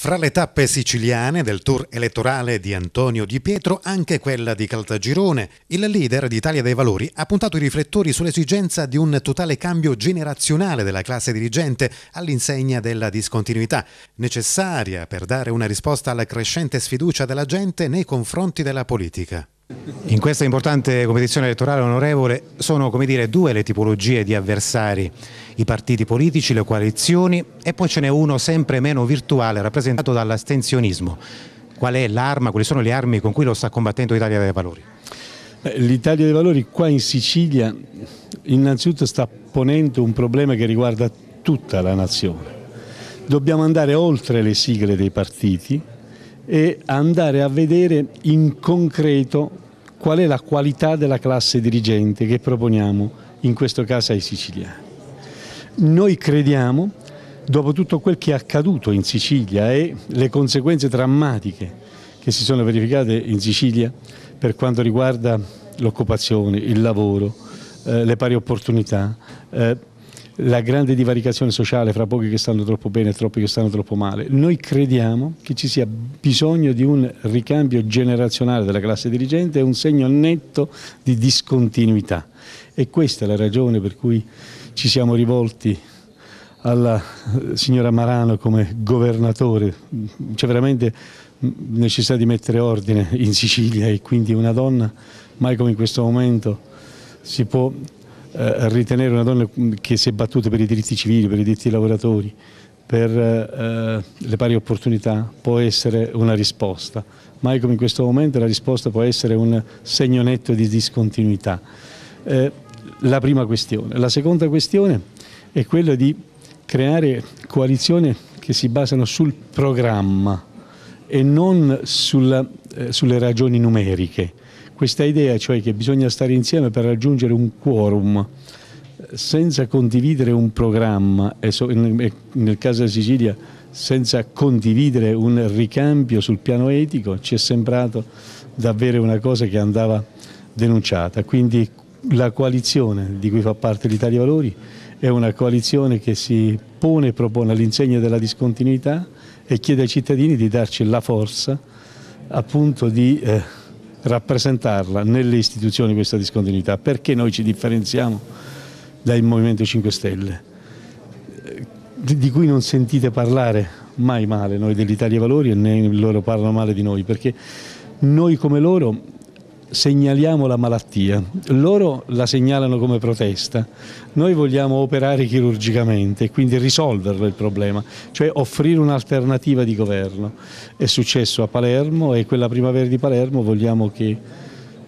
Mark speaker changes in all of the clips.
Speaker 1: Fra le tappe siciliane del tour elettorale di Antonio Di Pietro, anche quella di Caltagirone, il leader d'Italia dei Valori ha puntato i riflettori sull'esigenza di un totale cambio generazionale della classe dirigente all'insegna della discontinuità, necessaria per dare una risposta alla crescente sfiducia della gente nei confronti della politica. In questa importante competizione elettorale, onorevole, sono dire, due le tipologie di avversari, i partiti politici, le coalizioni e poi ce n'è uno sempre meno virtuale rappresentato dall'astensionismo. Qual è l'arma,
Speaker 2: quali sono le armi con cui lo sta combattendo l'Italia dei Valori? L'Italia dei Valori qua in Sicilia innanzitutto sta ponendo un problema che riguarda tutta la nazione. Dobbiamo andare oltre le sigle dei partiti, e andare a vedere in concreto qual è la qualità della classe dirigente che proponiamo, in questo caso ai siciliani. Noi crediamo, dopo tutto quel che è accaduto in Sicilia e le conseguenze drammatiche che si sono verificate in Sicilia per quanto riguarda l'occupazione, il lavoro, eh, le pari opportunità, eh, la grande divaricazione sociale fra pochi che stanno troppo bene e troppi che stanno troppo male. Noi crediamo che ci sia bisogno di un ricambio generazionale della classe dirigente, è un segno netto di discontinuità e questa è la ragione per cui ci siamo rivolti alla eh, signora Marano come governatore, c'è veramente mm, necessità di mettere ordine in Sicilia e quindi una donna mai come in questo momento si può eh, ritenere una donna che si è battuta per i diritti civili, per i diritti dei lavoratori, per eh, le pari opportunità, può essere una risposta. Ma come in questo momento la risposta può essere un segno netto di discontinuità. Eh, la prima questione. La seconda questione è quella di creare coalizioni che si basano sul programma e non sulla, sulle ragioni numeriche questa idea cioè che bisogna stare insieme per raggiungere un quorum senza condividere un programma e nel caso della Sicilia senza condividere un ricambio sul piano etico ci è sembrato davvero una cosa che andava denunciata. Quindi la coalizione di cui fa parte l'Italia Valori è una coalizione che si pone e propone all'insegna della discontinuità e chiede ai cittadini di darci la forza appunto di... Eh, rappresentarla nelle istituzioni questa discontinuità. Perché noi ci differenziamo dal Movimento 5 Stelle, di cui non sentite parlare mai male noi dell'Italia Valori e né loro parlano male di noi, perché noi come loro segnaliamo la malattia, loro la segnalano come protesta, noi vogliamo operare chirurgicamente e quindi risolverlo il problema, cioè offrire un'alternativa di governo. È successo a Palermo e quella primavera di Palermo vogliamo che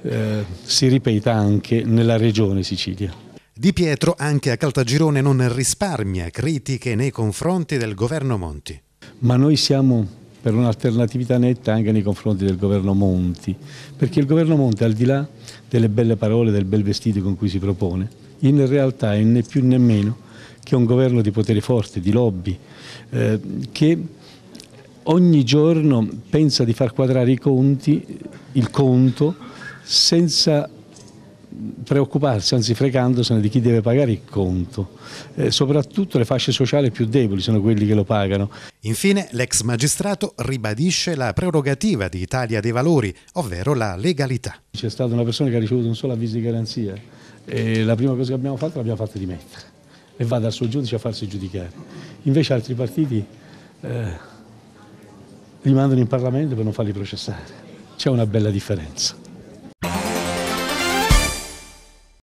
Speaker 2: eh, si ripeta anche nella regione Sicilia. Di Pietro anche a Caltagirone non risparmia critiche nei confronti del governo Monti. Ma noi siamo per un'alternatività netta anche nei confronti del governo Monti, perché il governo Monti al di là delle belle parole, del bel vestito con cui si propone, in realtà è né più né meno che un governo di potere forte, di lobby, eh, che ogni giorno pensa di far quadrare i conti, il conto, senza preoccuparsi, anzi fregandosene di chi deve pagare il conto. Eh, soprattutto le fasce sociali più deboli sono quelli che lo pagano. Infine l'ex magistrato ribadisce la prerogativa di Italia dei Valori,
Speaker 1: ovvero la
Speaker 2: legalità. C'è stata una persona che ha ricevuto un solo avviso di garanzia e la prima cosa che abbiamo fatto l'abbiamo fatta dimettere e va dal suo giudice a farsi giudicare. Invece altri partiti eh, li mandano in Parlamento per non farli processare. C'è una bella differenza.